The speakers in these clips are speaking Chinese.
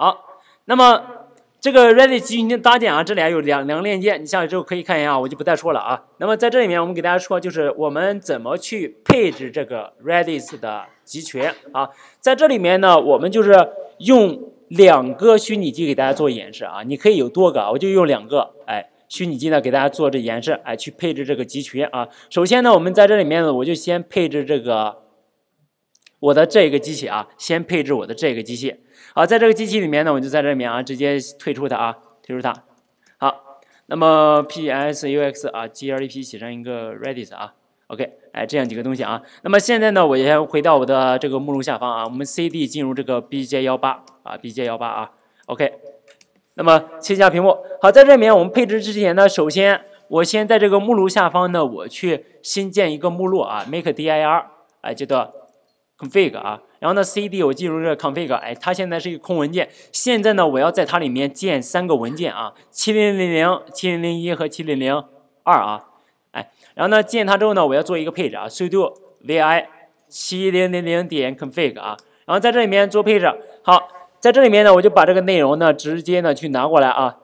好，那么这个 Redis 你群搭建啊，这里还有两两个链接，你下来之后可以看一下，我就不再说了啊。那么在这里面，我们给大家说，就是我们怎么去配置这个 Redis 的集群啊。在这里面呢，我们就是用两个虚拟机给大家做演示啊。你可以有多个，我就用两个，哎，虚拟机呢给大家做这演示，哎，去配置这个集群啊。首先呢，我们在这里面呢，我就先配置这个我的这个机器啊，先配置我的这个机器。好，在这个机器里面呢，我就在这里面啊，直接退出它啊，退出它。好，那么 p s u x 啊，g r e p 写上一个 redis 啊，OK，哎，这样几个东西啊。那么现在呢，我先回到我的这个目录下方啊，我们 C D 进入这个 b j 幺八啊，b j 幺八啊，OK。那么切一下屏幕。好，在这里面我们配置之前呢，首先我先在这个目录下方呢，我去新建一个目录啊，make dir，哎，叫做 config 啊。然后呢，cd 我进入这个 config，哎，它现在是一个空文件。现在呢，我要在它里面建三个文件啊，七零零零、七零零一和七零零二啊，哎。然后呢，建它之后呢，我要做一个配置啊 s u do vi 七零零零点 config 啊。然后在这里面做配置。好，在这里面呢，我就把这个内容呢，直接呢去拿过来啊。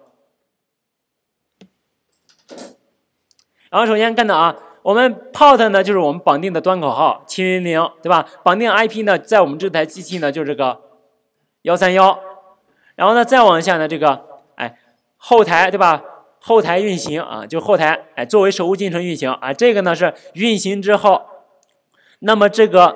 然后首先看到啊。我们 port 呢，就是我们绑定的端口号七零零，对吧？绑定 IP 呢，在我们这台机器呢，就是这个幺三幺。然后呢，再往下呢，这个哎，后台对吧？后台运行啊，就后台哎，作为守护进程运行啊。这个呢是运行之后，那么这个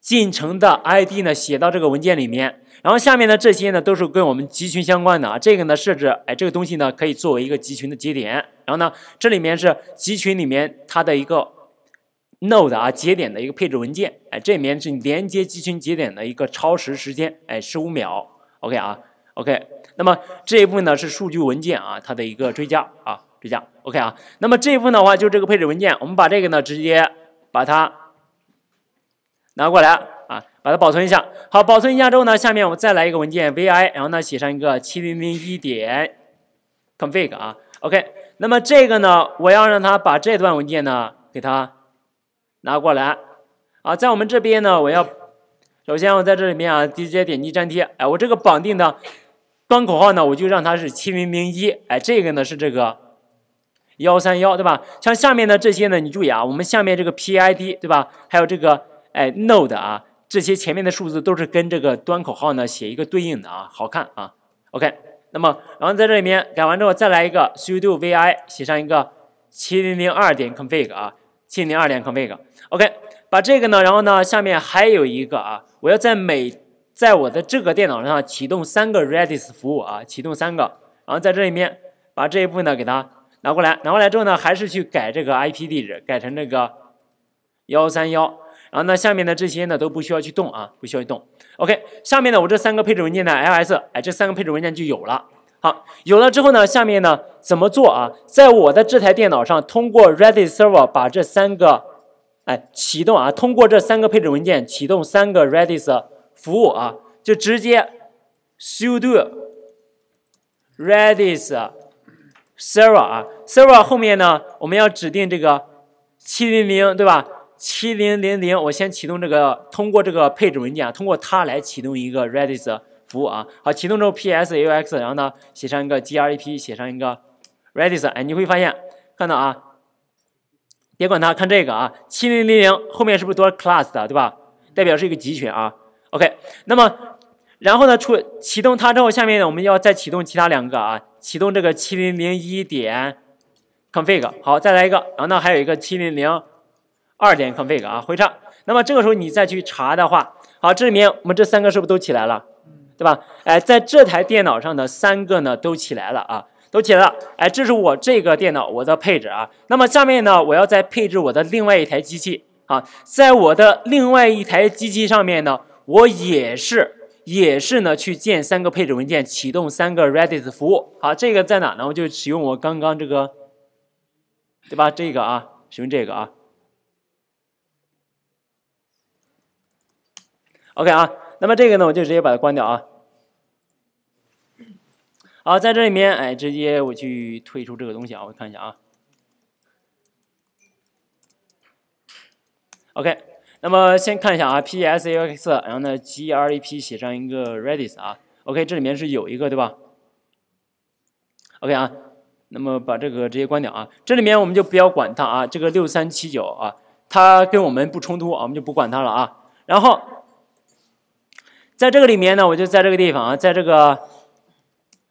进程的 ID 呢，写到这个文件里面。然后下面的这些呢，都是跟我们集群相关的啊。这个呢设置，哎，这个东西呢可以作为一个集群的节点。然后呢，这里面是集群里面它的一个 node 啊节点的一个配置文件。哎，这里面是连接集群节点的一个超时时间，哎，十五秒。OK 啊，OK。那么这一部分呢是数据文件啊，它的一个追加啊追加。OK 啊，那么这一部分的话就这个配置文件，我们把这个呢直接把它拿过来。把它保存一下，好，保存一下之后呢，下面我们再来一个文件 vi，然后呢写上一个七零零一点，config 啊，OK，那么这个呢，我要让它把这段文件呢给它拿过来啊，在我们这边呢，我要首先我在这里面啊直接点击粘贴，哎，我这个绑定的端口号呢，我就让它是七零零一，哎，这个呢是这个幺三幺对吧？像下面的这些呢，你注意啊，我们下面这个 PID 对吧？还有这个哎 node 啊。这些前面的数字都是跟这个端口号呢写一个对应的啊，好看啊。OK，那么然后在这里面改完之后，再来一个 sudo vi 写上一个七零零二点 config 啊，七零二点 config。OK，把这个呢，然后呢下面还有一个啊，我要在每在我的这个电脑上启动三个 Redis 服务啊，启动三个。然后在这里面把这一部分呢给它拿过来，拿过来之后呢，还是去改这个 IP 地址，改成这个幺三幺。然后呢，下面的这些呢都不需要去动啊，不需要动。OK，下面呢我这三个配置文件呢，ls，哎，这三个配置文件就有了。好，有了之后呢，下面呢怎么做啊？在我的这台电脑上，通过 Redis Server 把这三个哎启动啊，通过这三个配置文件启动三个 Redis 服务啊，就直接 sudo Redis Server 啊，Server 后面呢我们要指定这个700对吧？七零零零，我先启动这个，通过这个配置文件，通过它来启动一个 Redis 服务啊。好，启动之后，ps aux，然后呢，写上一个 grp，写上一个 Redis。哎，你会发现，看到啊，别管它，看这个啊，七零零零后面是不是多 class 的，对吧？代表是一个集群啊。OK，那么然后呢，出启动它之后，下面呢，我们要再启动其他两个啊，启动这个七零零一点 config。好，再来一个，然后呢，还有一个七零零。二点 config 啊，回车。那么这个时候你再去查的话，好，这里面我们这三个是不是都起来了？对吧？哎，在这台电脑上的三个呢都起来了啊，都起来了。哎，这是我这个电脑我的配置啊。那么下面呢，我要再配置我的另外一台机器啊。在我的另外一台机器上面呢，我也是也是呢去建三个配置文件，启动三个 redis 服务。好，这个在哪呢？我就使用我刚刚这个，对吧？这个啊，使用这个啊。OK 啊，那么这个呢，我就直接把它关掉啊。好，在这里面，哎，直接我去退出这个东西啊，我看一下啊。OK，那么先看一下啊，PSAX，然后呢，GREP 写上一个 Redis 啊。OK，这里面是有一个对吧？OK 啊，那么把这个直接关掉啊。这里面我们就不要管它啊，这个六三七九啊，它跟我们不冲突啊，我们就不管它了啊。然后。在这个里面呢，我就在这个地方啊，在这个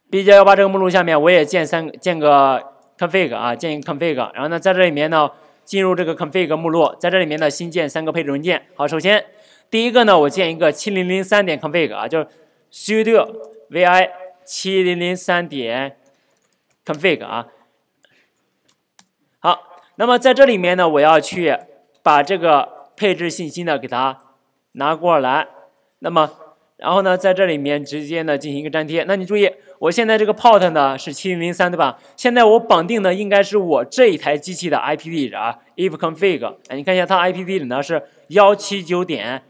b 加幺八这个目录下面，我也建三建个 config 啊，建一个 config。然后呢，在这里面呢，进入这个 config 目录，在这里面呢，新建三个配置文件。好，首先第一个呢，我建一个七零零三点 config 啊，就是 sudo vi 七零零三点 config 啊。好，那么在这里面呢，我要去把这个配置信息呢给它拿过来，那么。然后呢，在这里面直接呢进行一个粘贴。那你注意，我现在这个 port 呢是七零零三，对吧？现在我绑定的应该是我这一台机器的 IP 地址啊。ifconfig，哎，你看一下它 IP 地址呢是幺七九点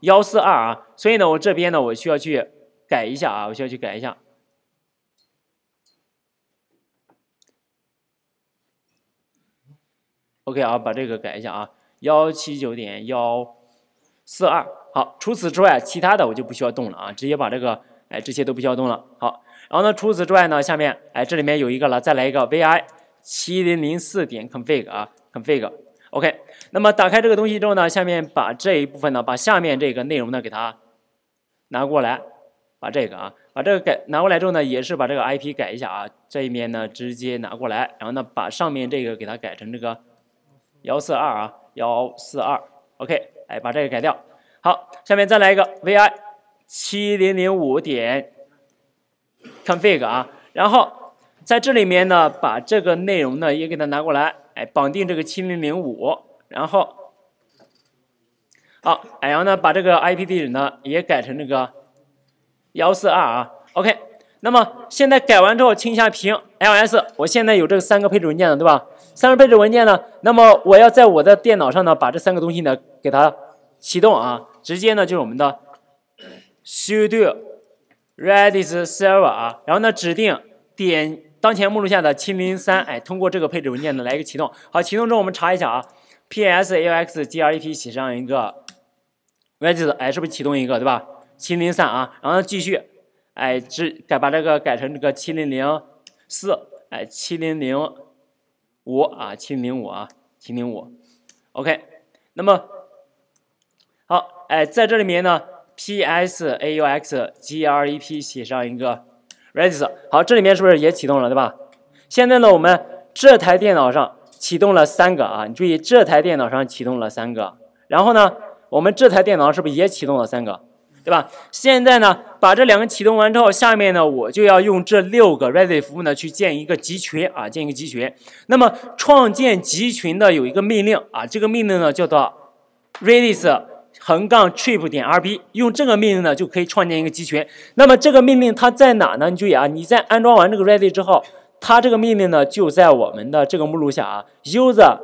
幺四二啊。所以呢，我这边呢，我需要去改一下啊，我需要去改一下。OK，啊，把这个改一下啊，幺七九点幺四二。好，除此之外，其他的我就不需要动了啊，直接把这个，哎，这些都不需要动了。好，然后呢，除此之外呢，下面，哎，这里面有一个了，再来一个 vi 七零零四点 config 啊，config，OK。那么打开这个东西之后呢，下面把这一部分呢，把下面这个内容呢给它拿过来，把这个啊，把这个改拿过来之后呢，也是把这个 IP 改一下啊，这一面呢直接拿过来，然后呢把上面这个给它改成这个幺四二啊，幺四二，OK，哎，把这个改掉。好，下面再来一个 vi 七零零五点 config 啊，然后在这里面呢，把这个内容呢也给它拿过来，哎，绑定这个七零零五，然后好，然后呢把这个 IP 地址呢也改成这个幺四二啊，OK。那么现在改完之后，清一下屏，ls，我现在有这三个配置文件了，对吧？三个配置文件呢，那么我要在我的电脑上呢，把这三个东西呢给它启动啊。直接呢就是我们的 sudo redis-server 啊，然后呢指定点当前目录下的七零三，哎，通过这个配置文件呢来一个启动。好，启动之后我们查一下啊，ps aux grep 写上一个 r e d 键词，哎，是不是启动一个对吧？七零三啊，然后继续，哎，只改把这个改成这个七零零四，哎，七零零五啊，七零零五啊，七零五，OK，那么好。哎，在这里面呢，p s a u x g r e p 写上一个 redis，好，这里面是不是也启动了，对吧？现在呢，我们这台电脑上启动了三个啊，你注意这台电脑上启动了三个，然后呢，我们这台电脑是不是也启动了三个，对吧？现在呢，把这两个启动完之后，下面呢，我就要用这六个 redis 服务呢去建一个集群啊，建一个集群。那么创建集群的有一个命令啊，这个命令呢叫做 redis。横杠 trip 点 rb，用这个命令呢就可以创建一个集群。那么这个命令它在哪呢？你注意啊，你在安装完这个 ready 之后，它这个命令呢就在我们的这个目录下啊。user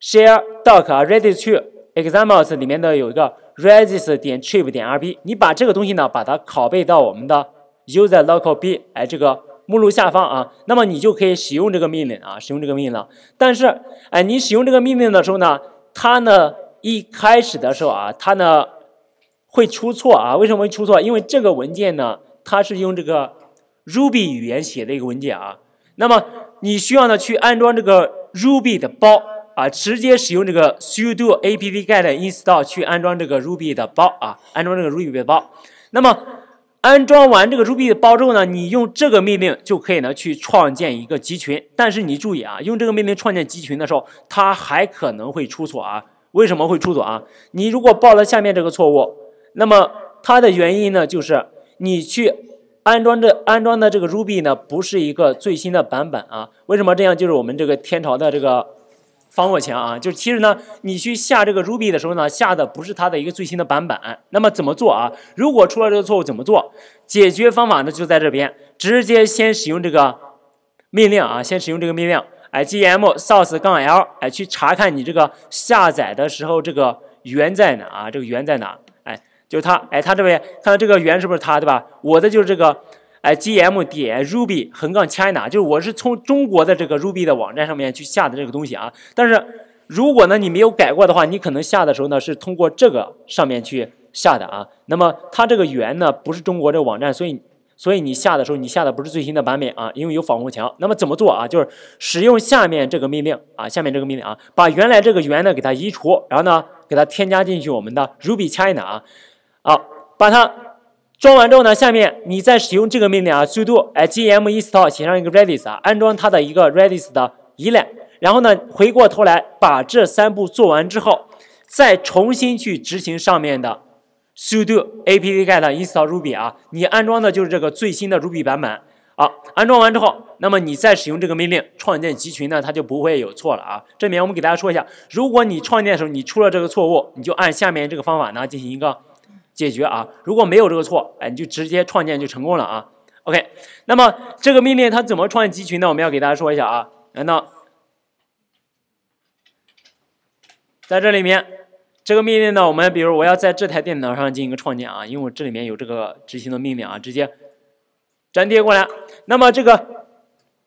share doc ready to examples 里面的有一个 r e a i s t s 点 trip 点 rb。你把这个东西呢，把它拷贝到我们的 user local b，哎这个目录下方啊。那么你就可以使用这个命令啊，使用这个命令了。但是哎，你使用这个命令的时候呢，它呢？一开始的时候啊，它呢会出错啊。为什么会出错？因为这个文件呢，它是用这个 Ruby 语言写的一个文件啊。那么你需要呢去安装这个 Ruby 的包啊，直接使用这个 sudo apt-get install 去安装这个 Ruby 的包啊，安装这个 Ruby 的包。那么安装完这个 Ruby 的包之后呢，你用这个命令就可以呢去创建一个集群。但是你注意啊，用这个命令创建集群的时候，它还可能会出错啊。为什么会出错啊？你如果报了下面这个错误，那么它的原因呢，就是你去安装这安装的这个 Ruby 呢，不是一个最新的版本啊。为什么这样？就是我们这个天朝的这个防火墙啊。就是其实呢，你去下这个 Ruby 的时候呢，下的不是它的一个最新的版本。那么怎么做啊？如果出了这个错误，怎么做？解决方法呢，就在这边，直接先使用这个命令啊，先使用这个命令。哎，g m source 杠 l 哎，去查看你这个下载的时候，这个源在哪啊？这个源在哪？哎，就它，哎，它这边看到这个源是不是它，对吧？我的就是这个，哎，g m 点 ruby 横杠 china，就是我是从中国的这个 ruby 的网站上面去下的这个东西啊。但是如果呢，你没有改过的话，你可能下的时候呢是通过这个上面去下的啊。那么它这个源呢不是中国这个网站，所以。所以你下的时候，你下的不是最新的版本啊，因为有防火墙。那么怎么做啊？就是使用下面这个命令啊，下面这个命令啊，把原来这个源呢给它移除，然后呢给它添加进去我们的 Ruby c h i n a 啊。好，把它装完之后呢，下面你再使用这个命令啊，sudo，哎 g m install 写上一个 redis 啊，安装它的一个 redis 的依赖。然后呢，回过头来把这三步做完之后，再重新去执行上面的。sudo apt-get install ruby 啊，你安装的就是这个最新的 ruby 版本好，安装完之后，那么你再使用这个命令创建集群呢，它就不会有错了啊。这里面我们给大家说一下，如果你创建的时候你出了这个错误，你就按下面这个方法呢进行一个解决啊。如果没有这个错，哎，你就直接创建就成功了啊。OK，那么这个命令它怎么创建集群呢？我们要给大家说一下啊。难道在这里面。这个命令呢，我们比如我要在这台电脑上进行一个创建啊，因为我这里面有这个执行的命令啊，直接粘贴过来。那么这个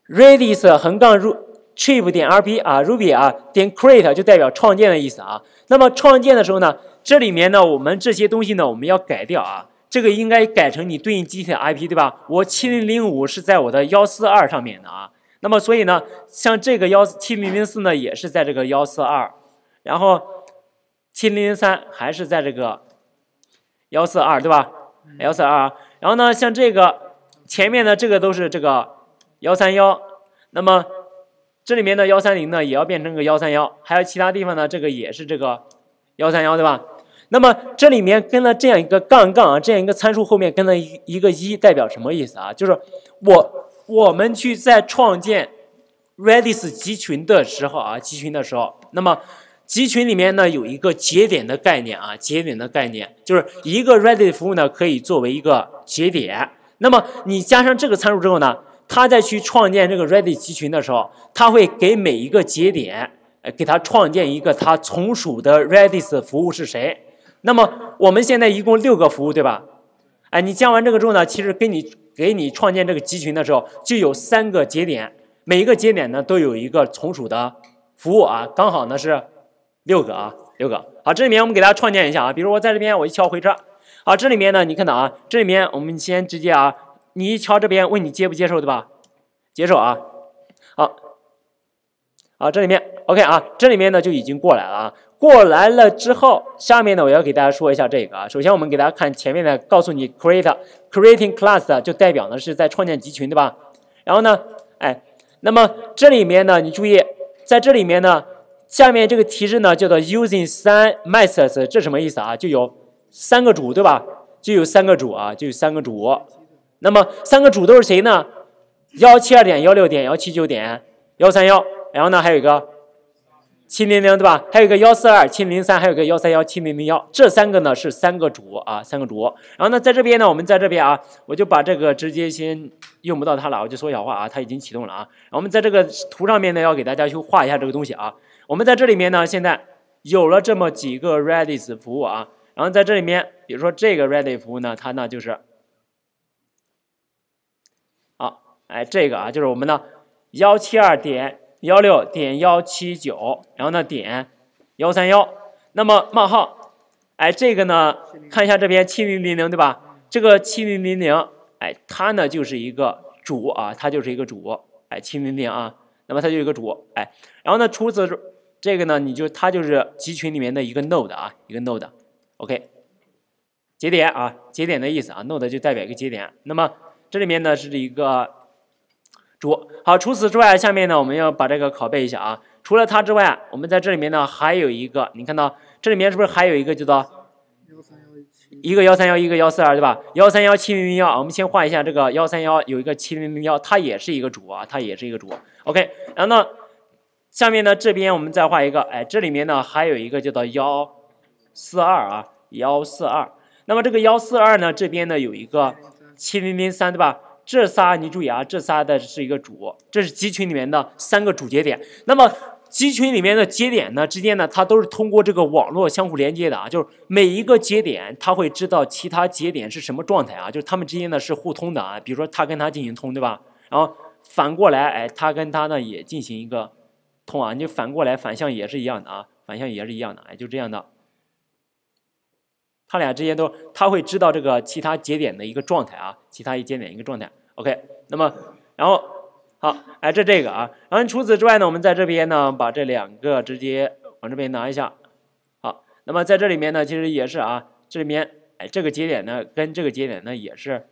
redis 横杠 ru trip 点 rb 啊 ruby 啊点 create 就代表创建的意思啊。那么创建的时候呢，这里面呢我们这些东西呢我们要改掉啊，这个应该改成你对应机器的 IP 对吧？我七零零五是在我的幺四二上面的啊。那么所以呢，像这个幺七零零四呢也是在这个幺四二，然后。七零零三还是在这个幺四二对吧？幺四二，然后呢，像这个前面的这个都是这个幺三幺，那么这里面的幺三零呢也要变成个幺三幺，还有其他地方呢，这个也是这个幺三幺对吧？那么这里面跟了这样一个杠杠啊，这样一个参数后面跟了一一个一，代表什么意思啊？就是我我们去在创建 Redis 集群的时候啊，集群的时候，那么。集群里面呢有一个节点的概念啊，节点的概念就是一个 Redis 服务呢可以作为一个节点。那么你加上这个参数之后呢，它在去创建这个 Redis 集群的时候，它会给每一个节点，给它创建一个它从属的 Redis 服务是谁。那么我们现在一共六个服务，对吧？哎，你加完这个之后呢，其实给你给你创建这个集群的时候就有三个节点，每一个节点呢都有一个从属的服务啊，刚好呢是。六个啊，六个好，这里面我们给大家创建一下啊，比如我在这边我一敲回车，好，这里面呢你看到啊，这里面我们先直接啊，你一敲这边问你接不接受对吧？接受啊，好，好，这里面 OK 啊，这里面呢就已经过来了啊，过来了之后，下面呢我要给大家说一下这个啊，首先我们给大家看前面的，告诉你 create creating c l a s s 就代表呢是在创建集群对吧？然后呢，哎，那么这里面呢你注意，在这里面呢。下面这个提示呢，叫做 using 三 m e t h o d s 这什么意思啊？就有三个主，对吧？就有三个主啊，就有三个主。那么三个主都是谁呢？幺七二点幺六点幺七九点幺三幺，然后呢还有一个七零零，对吧？还有一个幺四二七零三，还有个幺三幺七零零幺，这三个呢是三个主啊，三个主。然后呢，在这边呢，我们在这边啊，我就把这个直接先用不到它了，我就缩小化啊，它已经启动了啊。我们在这个图上面呢，要给大家去画一下这个东西啊。我们在这里面呢，现在有了这么几个 Redis 服务啊，然后在这里面，比如说这个 Redis 服务呢，它呢就是，好，哎，这个啊，就是我们的幺七二点幺六点幺七九，然后呢点幺三幺，那么冒号，哎，这个呢，看一下这边七零零零对吧？这个七零零零，哎，它呢就是一个主啊，它就是一个主，哎，七零零啊。那么它就一个主，哎，然后呢，除此之这个呢，你就它就是集群里面的一个 node 啊，一个 node，OK，节点啊，节点的意思啊，node 就代表一个节点。那么这里面呢是一个主。好，除此之外，下面呢我们要把这个拷贝一下啊。除了它之外，我们在这里面呢还有一个，你看到这里面是不是还有一个叫做？一个幺三幺，一个幺四二，对吧？幺三幺七零零幺我们先画一下这个幺三幺，有一个七零零幺，它也是一个主啊，它也是一个主。OK，然后呢，下面呢，这边我们再画一个，哎，这里面呢还有一个叫做幺四二啊，幺四二。那么这个幺四二呢，这边呢有一个七零零三，对吧？这仨你注意啊，这仨的是一个主，这是集群里面的三个主节点。那么集群里面的节点呢之间呢，它都是通过这个网络相互连接的啊，就是每一个节点它会知道其他节点是什么状态啊，就是它们之间呢是互通的啊，比如说它跟它进行通，对吧？然后反过来，哎，它跟它呢也进行一个通啊，你就反过来反向也是一样的啊，反向也是一样的，哎，就这样的，它俩之间都它会知道这个其他节点的一个状态啊，其他一节点一个状态。OK，那么然后。好，哎，这这个啊，然后除此之外呢，我们在这边呢，把这两个直接往这边拿一下。好，那么在这里面呢，其实也是啊，这里面哎，这个节点呢跟这个节点呢也是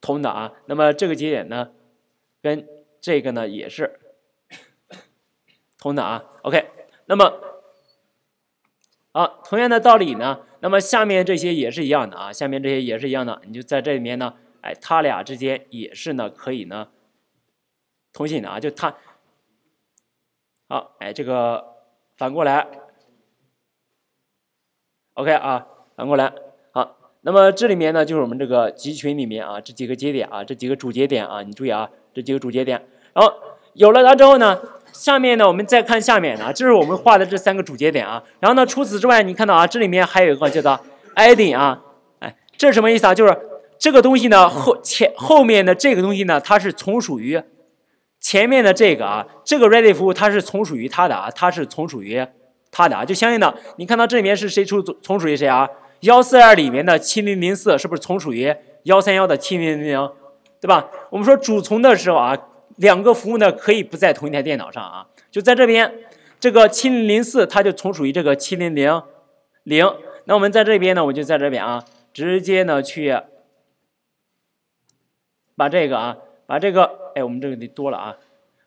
通的啊。那么这个节点呢跟这个呢也是通的啊。OK，那么啊，同样的道理呢，那么下面这些也是一样的啊，下面这些也是一样的，你就在这里面呢，哎，它俩之间也是呢可以呢。通信的啊，就它，好，哎，这个反过来，OK 啊，反过来，好，那么这里面呢，就是我们这个集群里面啊，这几个节点啊，这几个主节点啊，你注意啊，这几个主节点，然后有了它之后呢，下面呢，我们再看下面的啊，就是我们画的这三个主节点啊，然后呢，除此之外，你看到啊，这里面还有一个叫做 adding 啊，哎，这是什么意思啊？就是这个东西呢，后前后面的这个东西呢，它是从属于。前面的这个啊，这个 ready 服务它是从属于它的啊，它是从属于它的啊，就相应的，你看到这里面是谁从从属于谁啊？幺四二里面的七零零四是不是从属于幺三幺的七零零零，对吧？我们说主从的时候啊，两个服务呢可以不在同一台电脑上啊，就在这边这个七零零四它就从属于这个七零零零，那我们在这边呢，我就在这边啊，直接呢去把这个啊，把这个。哎，我们这个得多了啊。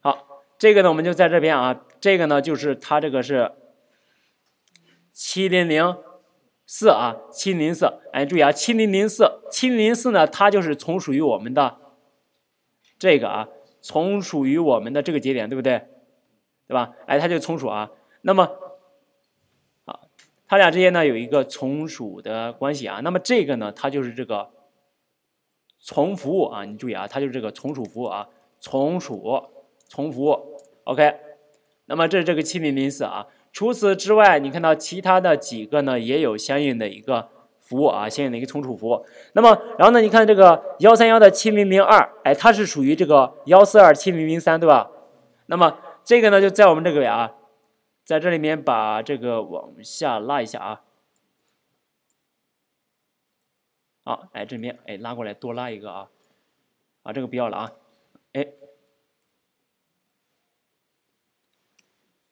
好，这个呢我们就在这边啊。这个呢就是它这个是七零零四啊，七零四。哎，注意啊，七零零四，七零四呢它就是从属于我们的这个啊，从属于我们的这个节点，对不对？对吧？哎，它就从属啊。那么，啊，它俩之间呢有一个从属的关系啊。那么这个呢，它就是这个。从服务啊，你注意啊，它就是这个从属服务啊，从属从服务，OK。那么这是这个七零零四啊。除此之外，你看到其他的几个呢，也有相应的一个服务啊，相应的一个从属服务。那么然后呢，你看这个幺三幺的七零零二，哎，它是属于这个幺四二七零零三，对吧？那么这个呢，就在我们这个啊，在这里面把这个往下拉一下啊。好，哎，这边哎，拉过来多拉一个啊，啊，这个不要了啊，哎，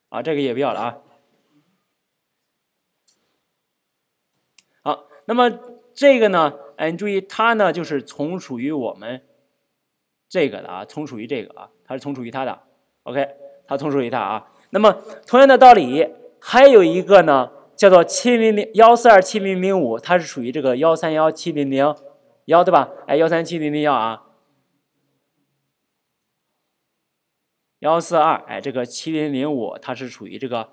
啊，这个也不要了啊。好，那么这个呢，哎，你注意它呢，就是从属于我们这个的啊，从属于这个啊，它是从属于它的，OK，它从属于它啊。那么同样的道理，还有一个呢。叫做七零零幺四二七零零五，它是属于这个幺三幺七零零幺，对吧？哎，幺三七零零幺啊，幺四二，哎，这个七零零五，它是属于这个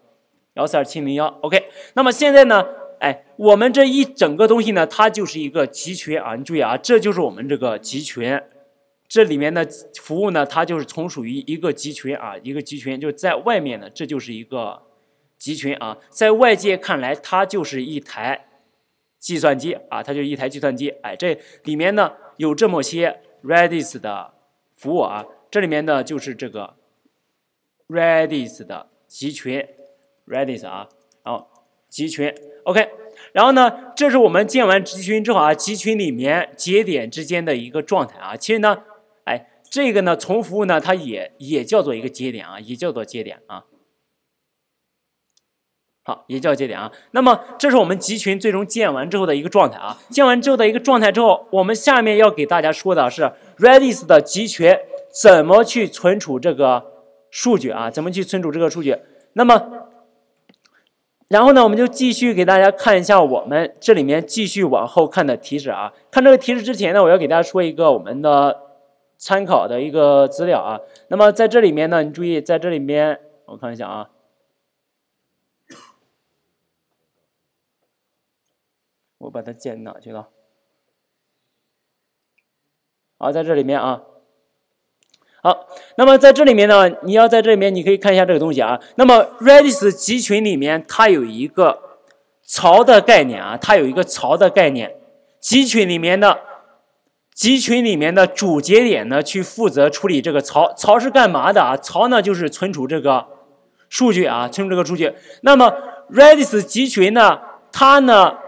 幺四二七零幺。OK，那么现在呢，哎，我们这一整个东西呢，它就是一个集群啊，你注意啊，这就是我们这个集群，这里面的服务呢，它就是从属于一个集群啊，一个集群就在外面呢，这就是一个。集群啊，在外界看来，它就是一台计算机啊，它就是一台计算机。哎，这里面呢有这么些 Redis 的服务啊，这里面呢就是这个 Redis 的集群，Redis 啊，然后集群 OK，然后呢，这是我们建完集群之后啊，集群里面节点之间的一个状态啊，其实呢，哎，这个呢从服务呢，它也也叫做一个节点啊，也叫做节点啊。好，也叫节点啊。那么，这是我们集群最终建完之后的一个状态啊。建完之后的一个状态之后，我们下面要给大家说的是 Redis 的集群怎么去存储这个数据啊？怎么去存储这个数据？那么，然后呢，我们就继续给大家看一下我们这里面继续往后看的提示啊。看这个提示之前呢，我要给大家说一个我们的参考的一个资料啊。那么在这里面呢，你注意在这里面，我看一下啊。我把它剪哪去了？好，在这里面啊，好，那么在这里面呢，你要在这里面，你可以看一下这个东西啊。那么 Redis 集群里面，它有一个槽的概念啊，它有一个槽的概念。集群里面的集群里面的主节点呢，去负责处理这个槽。槽是干嘛的啊？槽呢就是存储这个数据啊，存储这个数据。那么 Redis 集群呢，它呢。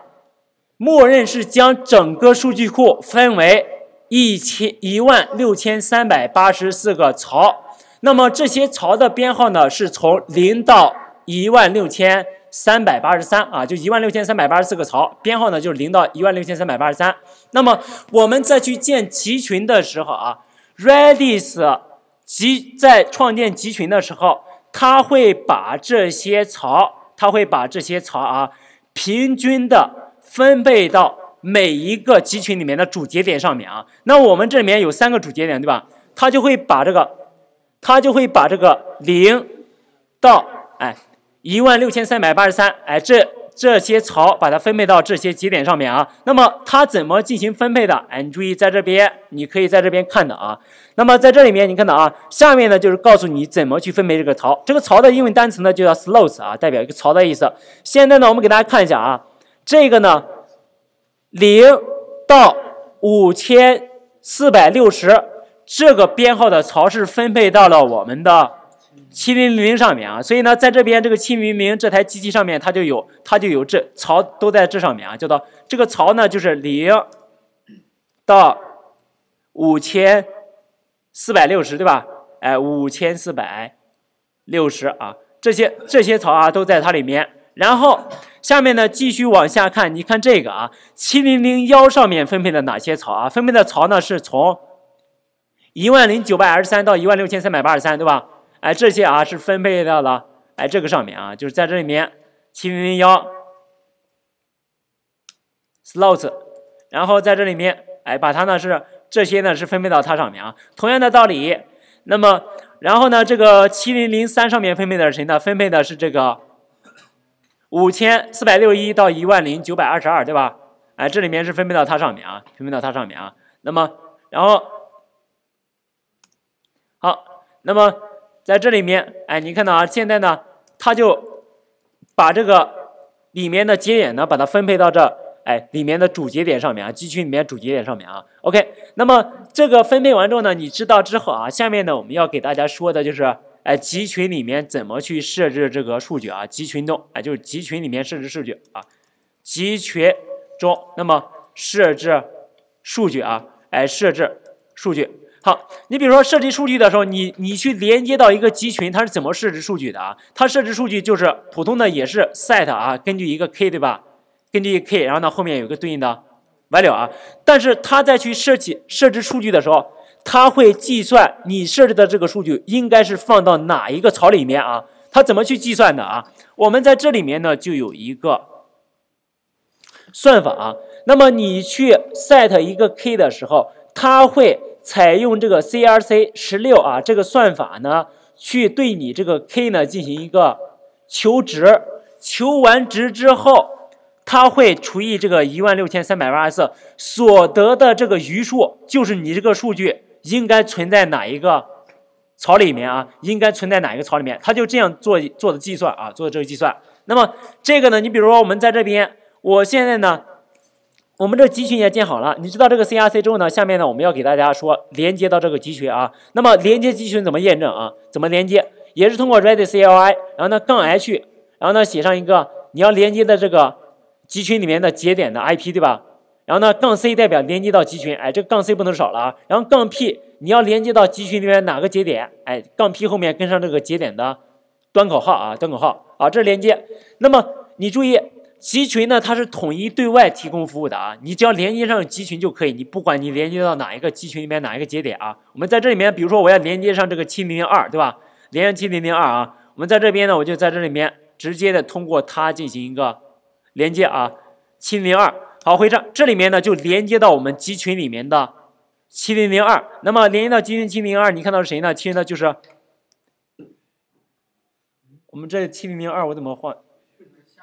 默认是将整个数据库分为一千一万六千三百八十四个槽，那么这些槽的编号呢，是从零到一万六千三百八十三啊，就一万六千三百八十四个槽编号呢，就是零到一万六千三百八十三。那么我们再去建集群的时候啊，Redis 集在创建集群的时候，它会把这些槽，它会把这些槽啊，平均的。分配到每一个集群里面的主节点上面啊，那我们这里面有三个主节点对吧？它就会把这个，它就会把这个零到哎一万六千三百八十三哎这这些槽把它分配到这些节点上面啊。那么它怎么进行分配的？哎，你注意在这边，你可以在这边看的啊。那么在这里面你看到啊，下面呢就是告诉你怎么去分配这个槽。这个槽的英文单词呢就叫 slots 啊，代表一个槽的意思。现在呢我们给大家看一下啊。这个呢，零到五千四百六十这个编号的槽是分配到了我们的七零零上面啊，所以呢，在这边这个七零零这台机器上面，它就有它就有这槽都在这上面啊，叫做这个槽呢，就是零到五千四百六十，对吧？哎，五千四百六十啊，这些这些槽啊，都在它里面，然后。下面呢，继续往下看，你看这个啊，七零零幺上面分配的哪些槽啊？分配的槽呢，是从一万零九百二十三到一万六千三百八十三，对吧？哎，这些啊是分配到了哎这个上面啊，就是在这里面七零零幺 slots，然后在这里面哎把它呢是这些呢是分配到它上面啊。同样的道理，那么然后呢，这个七零零三上面分配的是谁呢？分配的是这个。五千四百六十一到一万零九百二十二，对吧？哎，这里面是分配到它上面啊，分配到它上面啊。那么，然后好，那么在这里面，哎，你看到啊，现在呢，它就把这个里面的节点呢，把它分配到这，哎，里面的主节点上面啊，集群里面主节点上面啊。OK，那么这个分配完之后呢，你知道之后啊，下面呢，我们要给大家说的就是。哎，集群里面怎么去设置这个数据啊？集群中，哎，就是集群里面设置数据啊。集群中，那么设置数据啊，哎，设置数据。好，你比如说设置数据的时候，你你去连接到一个集群，它是怎么设置数据的啊？它设置数据就是普通的也是 set 啊，根据一个 k 对吧？根据一个 k，然后呢后面有个对应的 value 啊。但是它在去设计设置数据的时候。它会计算你设置的这个数据应该是放到哪一个槽里面啊？它怎么去计算的啊？我们在这里面呢就有一个算法。啊。那么你去 set 一个 k 的时候，它会采用这个 CRC 十六啊这个算法呢去对你这个 k 呢进行一个求值。求完值之后，它会除以这个一万六千三百八十四，所得的这个余数就是你这个数据。应该存在哪一个槽里面啊？应该存在哪一个槽里面？它就这样做做的计算啊，做的这个计算。那么这个呢？你比如说我们在这边，我现在呢，我们这集群也建好了。你知道这个 C R C 之后呢，下面呢我们要给大家说连接到这个集群啊。那么连接集群怎么验证啊？怎么连接？也是通过 Ready C L I，然后呢杠 H，然后呢写上一个你要连接的这个集群里面的节点的 I P，对吧？然后呢，杠 C 代表连接到集群，哎，这个杠 C 不能少了啊。然后杠 P，你要连接到集群里面哪个节点，哎，杠 P 后面跟上这个节点的端口号啊，端口号啊，这是连接。那么你注意，集群呢，它是统一对外提供服务的啊，你只要连接上集群就可以，你不管你连接到哪一个集群里面哪一个节点啊。我们在这里面，比如说我要连接上这个七零零二，对吧？连接七零零二啊，我们在这边呢，我就在这里面直接的通过它进行一个连接啊，七零二。好，回正，这里面呢就连接到我们集群里面的七零零二。那么连接到集群七零零二，你看到是谁呢？其实呢就是我们这七零零二，我怎么换？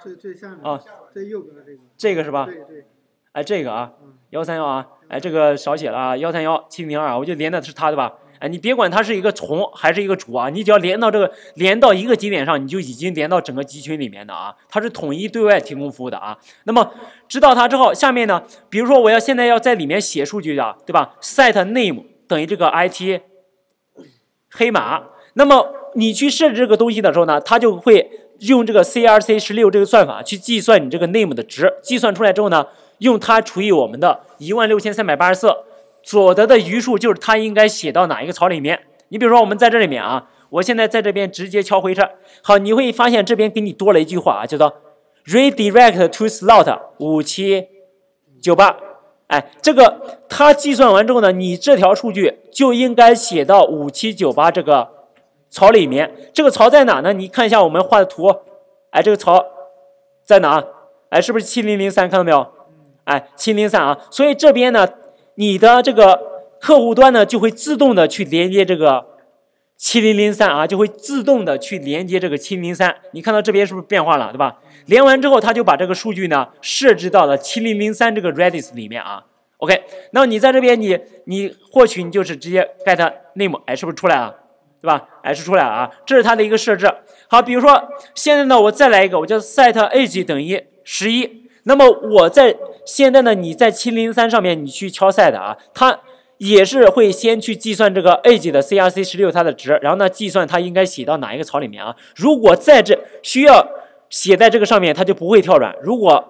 最最下面啊，最右边这个这个是吧？对对。哎，这个啊，幺三幺啊，哎，这个少写了啊，幺三幺七零零二我就连的是它，对吧？哎，你别管它是一个从还是一个主啊，你只要连到这个连到一个节点上，你就已经连到整个集群里面的啊。它是统一对外提供服务的啊。那么知道它之后，下面呢，比如说我要现在要在里面写数据的，对吧？set name 等于这个 IT 黑马。那么你去设置这个东西的时候呢，它就会用这个 CRC 十六这个算法去计算你这个 name 的值，计算出来之后呢，用它除以我们的一万六千三百八十四。所得的余数就是它应该写到哪一个槽里面？你比如说，我们在这里面啊，我现在在这边直接敲回车，好，你会发现这边给你多了一句话啊，叫做 Redirect to slot 五七九八。哎，这个它计算完之后呢，你这条数据就应该写到五七九八这个槽里面。这个槽在哪呢？你看一下我们画的图，哎，这个槽在哪？哎，是不是七零零三？看到没有？哎，七零三啊。所以这边呢。你的这个客户端呢，就会自动的去连接这个七零零三啊，就会自动的去连接这个七零零三。你看到这边是不是变化了，对吧？连完之后，它就把这个数据呢设置到了七零零三这个 Redis 里面啊。OK，那你在这边，你你获取，你就是直接 get name，哎，是不是出来了，对吧？哎，是出来了啊。这是它的一个设置。好，比如说现在呢，我再来一个，我叫 set age 等于十一。那么我在现在呢？你在七零三上面，你去敲赛的啊，它也是会先去计算这个 A 级的 CRC 十六它的值，然后呢计算它应该写到哪一个槽里面啊？如果在这需要写在这个上面，它就不会跳转；如果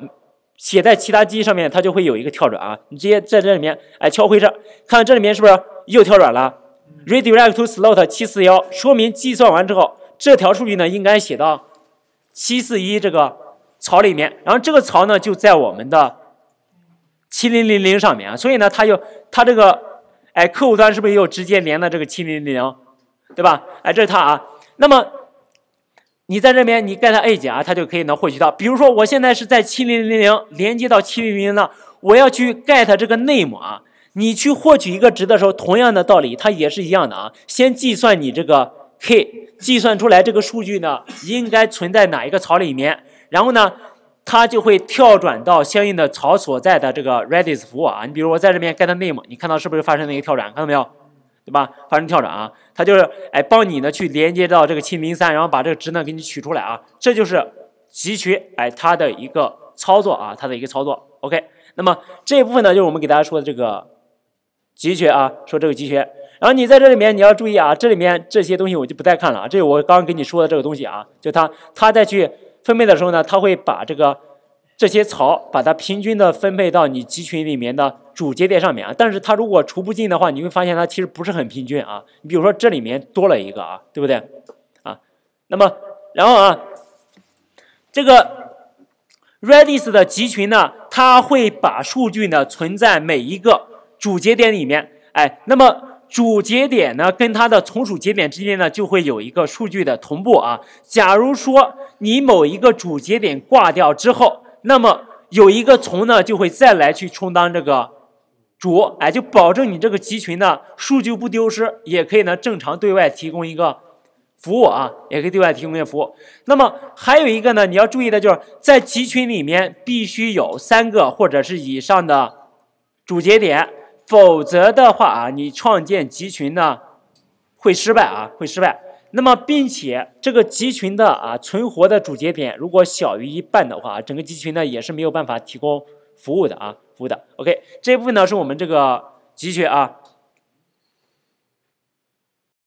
写在其他机上面，它就会有一个跳转啊。你直接在这里面哎敲回车，看看这里面是不是又跳转了？Redirect to slot 七四幺，说明计算完之后，这条数据呢应该写到七四一这个。槽里面，然后这个槽呢就在我们的七零零零上面啊，所以呢，它又它这个哎，客户端是不是又直接连到这个七零零零，对吧？哎，这是它啊。那么你在这边你 get a 姐啊，它就可以能获取到。比如说我现在是在七零零零连接到七零零零的，我要去 get 这个 name 啊，你去获取一个值的时候，同样的道理，它也是一样的啊。先计算你这个 k，计算出来这个数据呢应该存在哪一个槽里面。然后呢，它就会跳转到相应的槽所在的这个 Redis 服务啊。你比如我在这边 get name，你看到是不是发生了一个跳转？看到没有？对吧？发生跳转啊，它就是哎帮你呢去连接到这个清零三，然后把这个值呢给你取出来啊。这就是集群哎它的一个操作啊，它的一个操作。OK，那么这一部分呢，就是我们给大家说的这个集群啊，说这个集群。然后你在这里面你要注意啊，这里面这些东西我就不再看了啊。这个我刚刚给你说的这个东西啊，就它它再去。分配的时候呢，它会把这个这些槽把它平均的分配到你集群里面的主节点上面啊。但是它如果除不尽的话，你会发现它其实不是很平均啊。你比如说这里面多了一个啊，对不对？啊，那么然后啊，这个 Redis 的集群呢，它会把数据呢存在每一个主节点里面。哎，那么。主节点呢，跟它的从属节点之间呢，就会有一个数据的同步啊。假如说你某一个主节点挂掉之后，那么有一个从呢，就会再来去充当这个主，哎，就保证你这个集群呢，数据不丢失，也可以呢，正常对外提供一个服务啊，也可以对外提供一些服务。那么还有一个呢，你要注意的就是，在集群里面必须有三个或者是以上的主节点。否则的话啊，你创建集群呢，会失败啊，会失败。那么，并且这个集群的啊存活的主节点如果小于一半的话，整个集群呢也是没有办法提供服务的啊，服务的。OK，这一部分呢是我们这个集群啊。